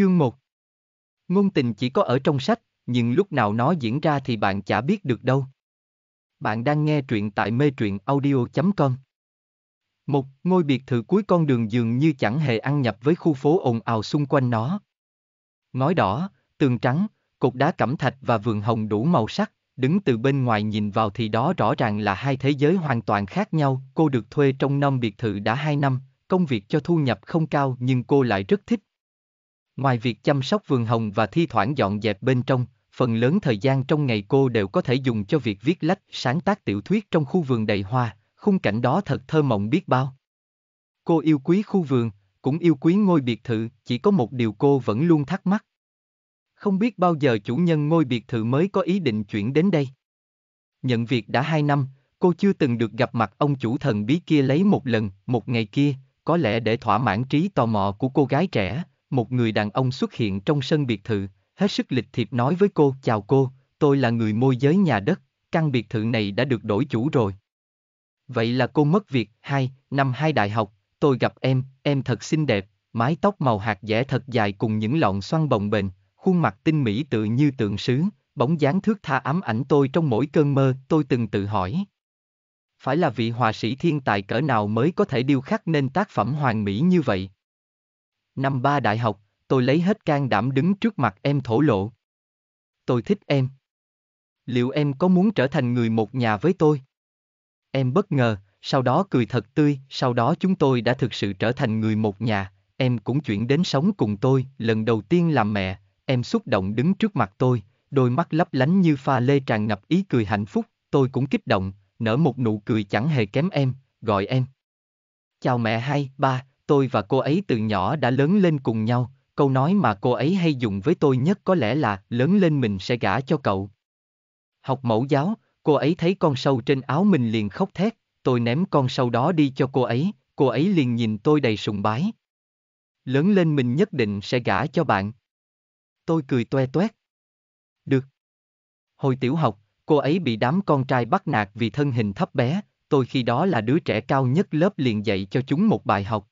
Chương 1 Ngôn tình chỉ có ở trong sách, nhưng lúc nào nó diễn ra thì bạn chả biết được đâu. Bạn đang nghe truyện tại mê truyện audio.com Một, ngôi biệt thự cuối con đường dường như chẳng hề ăn nhập với khu phố ồn ào xung quanh nó. Ngói đỏ, tường trắng, cột đá cẩm thạch và vườn hồng đủ màu sắc, đứng từ bên ngoài nhìn vào thì đó rõ ràng là hai thế giới hoàn toàn khác nhau. Cô được thuê trong năm biệt thự đã hai năm, công việc cho thu nhập không cao nhưng cô lại rất thích Ngoài việc chăm sóc vườn hồng và thi thoảng dọn dẹp bên trong, phần lớn thời gian trong ngày cô đều có thể dùng cho việc viết lách, sáng tác tiểu thuyết trong khu vườn đầy hoa, khung cảnh đó thật thơ mộng biết bao. Cô yêu quý khu vườn, cũng yêu quý ngôi biệt thự, chỉ có một điều cô vẫn luôn thắc mắc. Không biết bao giờ chủ nhân ngôi biệt thự mới có ý định chuyển đến đây. Nhận việc đã hai năm, cô chưa từng được gặp mặt ông chủ thần bí kia lấy một lần, một ngày kia, có lẽ để thỏa mãn trí tò mò của cô gái trẻ, một người đàn ông xuất hiện trong sân biệt thự, hết sức lịch thiệp nói với cô, chào cô, tôi là người môi giới nhà đất, căn biệt thự này đã được đổi chủ rồi. Vậy là cô mất việc, hai, năm hai đại học, tôi gặp em, em thật xinh đẹp, mái tóc màu hạt dẻ thật dài cùng những lọn xoăn bồng bềnh, khuôn mặt tinh mỹ tự như tượng sứ, bóng dáng thước tha ám ảnh tôi trong mỗi cơn mơ, tôi từng tự hỏi. Phải là vị họa sĩ thiên tài cỡ nào mới có thể điêu khắc nên tác phẩm hoàn mỹ như vậy? Năm ba đại học, tôi lấy hết can đảm đứng trước mặt em thổ lộ. Tôi thích em. Liệu em có muốn trở thành người một nhà với tôi? Em bất ngờ, sau đó cười thật tươi, sau đó chúng tôi đã thực sự trở thành người một nhà, em cũng chuyển đến sống cùng tôi, lần đầu tiên làm mẹ, em xúc động đứng trước mặt tôi, đôi mắt lấp lánh như pha lê tràn ngập ý cười hạnh phúc, tôi cũng kích động, nở một nụ cười chẳng hề kém em, gọi em. Chào mẹ hai, ba, tôi và cô ấy từ nhỏ đã lớn lên cùng nhau, câu nói mà cô ấy hay dùng với tôi nhất có lẽ là lớn lên mình sẽ gả cho cậu. Học mẫu giáo, cô ấy thấy con sâu trên áo mình liền khóc thét, tôi ném con sâu đó đi cho cô ấy, cô ấy liền nhìn tôi đầy sùng bái. Lớn lên mình nhất định sẽ gả cho bạn. Tôi cười toe toét. Được. Hồi tiểu học, cô ấy bị đám con trai bắt nạt vì thân hình thấp bé, tôi khi đó là đứa trẻ cao nhất lớp liền dạy cho chúng một bài học,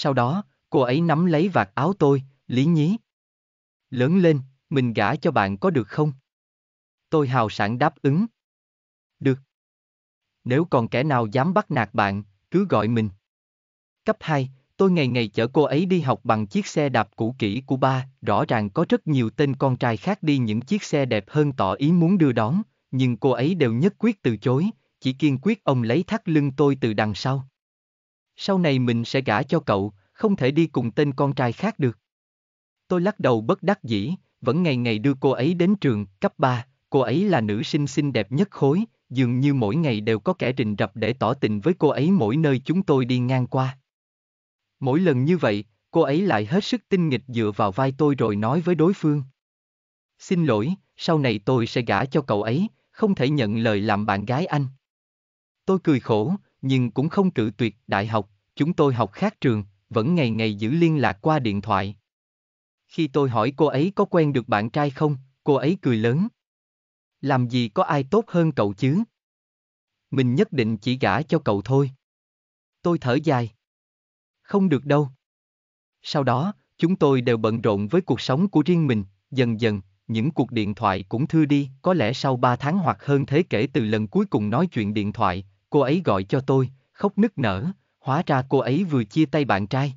sau đó, cô ấy nắm lấy vạt áo tôi, lý nhí. Lớn lên, mình gả cho bạn có được không? Tôi hào sảng đáp ứng. Được. Nếu còn kẻ nào dám bắt nạt bạn, cứ gọi mình. Cấp 2, tôi ngày ngày chở cô ấy đi học bằng chiếc xe đạp cũ kỹ của ba, rõ ràng có rất nhiều tên con trai khác đi những chiếc xe đẹp hơn tỏ ý muốn đưa đón, nhưng cô ấy đều nhất quyết từ chối, chỉ kiên quyết ông lấy thắt lưng tôi từ đằng sau sau này mình sẽ gả cho cậu, không thể đi cùng tên con trai khác được. Tôi lắc đầu bất đắc dĩ, vẫn ngày ngày đưa cô ấy đến trường, cấp 3, cô ấy là nữ sinh xinh đẹp nhất khối, dường như mỗi ngày đều có kẻ rình rập để tỏ tình với cô ấy mỗi nơi chúng tôi đi ngang qua. Mỗi lần như vậy, cô ấy lại hết sức tinh nghịch dựa vào vai tôi rồi nói với đối phương. Xin lỗi, sau này tôi sẽ gả cho cậu ấy, không thể nhận lời làm bạn gái anh. Tôi cười khổ, nhưng cũng không cự tuyệt đại học, chúng tôi học khác trường, vẫn ngày ngày giữ liên lạc qua điện thoại. Khi tôi hỏi cô ấy có quen được bạn trai không, cô ấy cười lớn. Làm gì có ai tốt hơn cậu chứ? Mình nhất định chỉ gả cho cậu thôi. Tôi thở dài. Không được đâu. Sau đó, chúng tôi đều bận rộn với cuộc sống của riêng mình, dần dần, những cuộc điện thoại cũng thưa đi, có lẽ sau 3 tháng hoặc hơn thế kể từ lần cuối cùng nói chuyện điện thoại, cô ấy gọi cho tôi, khóc nức nở, hóa ra cô ấy vừa chia tay bạn trai.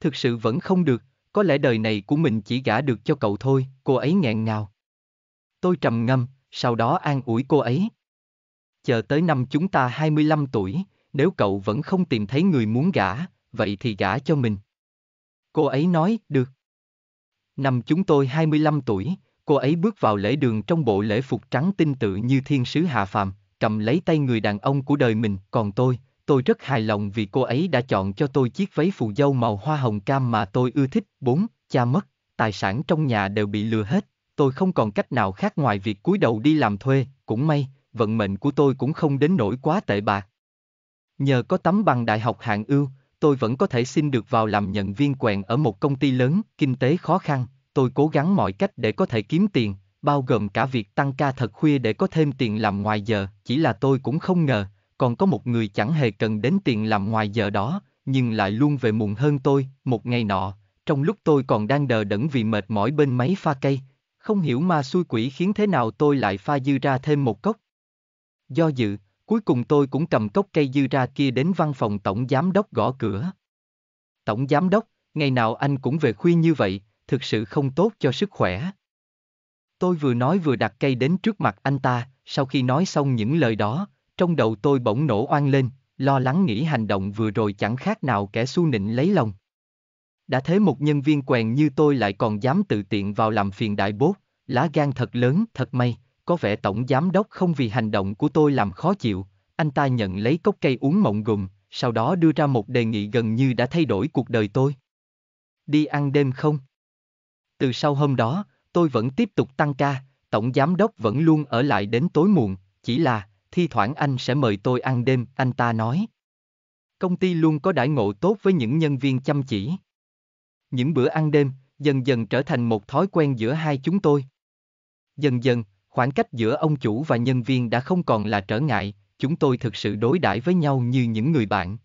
Thực sự vẫn không được, có lẽ đời này của mình chỉ gả được cho cậu thôi, cô ấy nghẹn ngào. Tôi trầm ngâm, sau đó an ủi cô ấy. Chờ tới năm chúng ta 25 tuổi, nếu cậu vẫn không tìm thấy người muốn gả, vậy thì gả cho mình. Cô ấy nói, được. Năm chúng tôi 25 tuổi, cô ấy bước vào lễ đường trong bộ lễ phục trắng tinh tự như thiên sứ hạ phàm, cầm lấy tay người đàn ông của đời mình, còn tôi, tôi rất hài lòng vì cô ấy đã chọn cho tôi chiếc váy phù dâu màu hoa hồng cam mà tôi ưa thích. 4. Cha mất, tài sản trong nhà đều bị lừa hết, tôi không còn cách nào khác ngoài việc cúi đầu đi làm thuê, cũng may, vận mệnh của tôi cũng không đến nỗi quá tệ bạc. Nhờ có tấm bằng đại học hạng ưu, tôi vẫn có thể xin được vào làm nhận viên quèn ở một công ty lớn, kinh tế khó khăn, tôi cố gắng mọi cách để có thể kiếm tiền, bao gồm cả việc tăng ca thật khuya để có thêm tiền làm ngoài giờ, chỉ là tôi cũng không ngờ, còn có một người chẳng hề cần đến tiền làm ngoài giờ đó, nhưng lại luôn về muộn hơn tôi, một ngày nọ, trong lúc tôi còn đang đờ đẫn vì mệt mỏi bên máy pha cây, không hiểu ma xui quỷ khiến thế nào tôi lại pha dư ra thêm một cốc. Do dự, cuối cùng tôi cũng cầm cốc cây dư ra kia đến văn phòng tổng giám đốc gõ cửa. Tổng giám đốc, ngày nào anh cũng về khuya như vậy, thực sự không tốt cho sức khỏe. Tôi vừa nói vừa đặt cây đến trước mặt anh ta, sau khi nói xong những lời đó, trong đầu tôi bỗng nổ oan lên, lo lắng nghĩ hành động vừa rồi chẳng khác nào kẻ su nịnh lấy lòng. Đã thế một nhân viên quèn như tôi lại còn dám tự tiện vào làm phiền đại bốt, lá gan thật lớn, thật may, có vẻ tổng giám đốc không vì hành động của tôi làm khó chịu, anh ta nhận lấy cốc cây uống mộng gùng, sau đó đưa ra một đề nghị gần như đã thay đổi cuộc đời tôi. Đi ăn đêm không? Từ sau hôm đó, tôi vẫn tiếp tục tăng ca, tổng giám đốc vẫn luôn ở lại đến tối muộn, chỉ là, thi thoảng anh sẽ mời tôi ăn đêm, anh ta nói. Công ty luôn có đãi ngộ tốt với những nhân viên chăm chỉ. Những bữa ăn đêm, dần dần trở thành một thói quen giữa hai chúng tôi. Dần dần, khoảng cách giữa ông chủ và nhân viên đã không còn là trở ngại, chúng tôi thực sự đối đãi với nhau như những người bạn.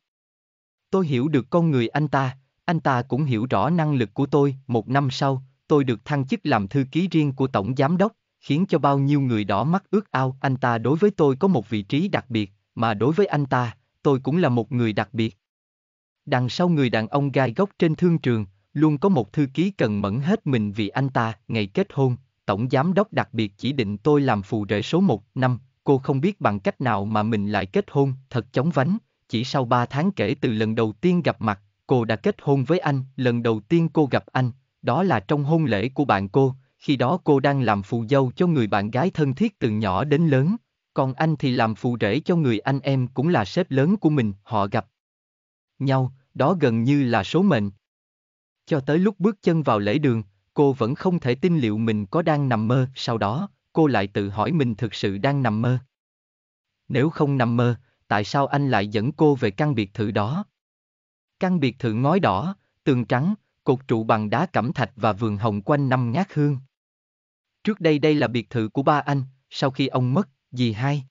Tôi hiểu được con người anh ta, anh ta cũng hiểu rõ năng lực của tôi, một năm sau, tôi được thăng chức làm thư ký riêng của tổng giám đốc, khiến cho bao nhiêu người đỏ mắt ước ao, anh ta đối với tôi có một vị trí đặc biệt, mà đối với anh ta, tôi cũng là một người đặc biệt. Đằng sau người đàn ông gai góc trên thương trường, luôn có một thư ký cần mẫn hết mình vì anh ta, ngày kết hôn, tổng giám đốc đặc biệt chỉ định tôi làm phù rể số 1 năm, cô không biết bằng cách nào mà mình lại kết hôn, thật chóng vánh, chỉ sau 3 tháng kể từ lần đầu tiên gặp mặt, cô đã kết hôn với anh, lần đầu tiên cô gặp anh, đó là trong hôn lễ của bạn cô, khi đó cô đang làm phù dâu cho người bạn gái thân thiết từ nhỏ đến lớn, còn anh thì làm phù rể cho người anh em cũng là sếp lớn của mình, họ gặp nhau, đó gần như là số mệnh. Cho tới lúc bước chân vào lễ đường, cô vẫn không thể tin liệu mình có đang nằm mơ, sau đó, cô lại tự hỏi mình thực sự đang nằm mơ. Nếu không nằm mơ, tại sao anh lại dẫn cô về căn biệt thự đó? Căn biệt thự ngói đỏ, tường trắng, cột trụ bằng đá cẩm thạch và vườn hồng quanh năm ngát hương. Trước đây đây là biệt thự của ba anh, sau khi ông mất, dì hai.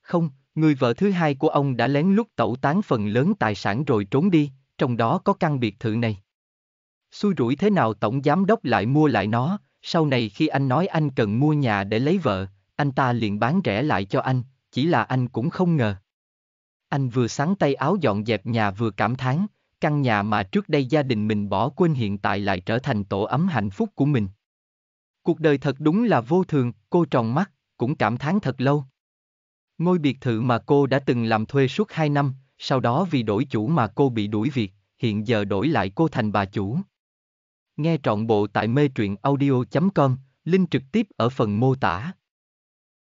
Không, người vợ thứ hai của ông đã lén lút tẩu tán phần lớn tài sản rồi trốn đi, trong đó có căn biệt thự này. Xui rủi thế nào tổng giám đốc lại mua lại nó, sau này khi anh nói anh cần mua nhà để lấy vợ, anh ta liền bán rẻ lại cho anh, chỉ là anh cũng không ngờ. Anh vừa sáng tay áo dọn dẹp nhà vừa cảm thán, căn nhà mà trước đây gia đình mình bỏ quên hiện tại lại trở thành tổ ấm hạnh phúc của mình. Cuộc đời thật đúng là vô thường, cô tròn mắt, cũng cảm thán thật lâu. Ngôi biệt thự mà cô đã từng làm thuê suốt 2 năm, sau đó vì đổi chủ mà cô bị đuổi việc, hiện giờ đổi lại cô thành bà chủ. Nghe trọn bộ tại mê truyện audio.com, link trực tiếp ở phần mô tả.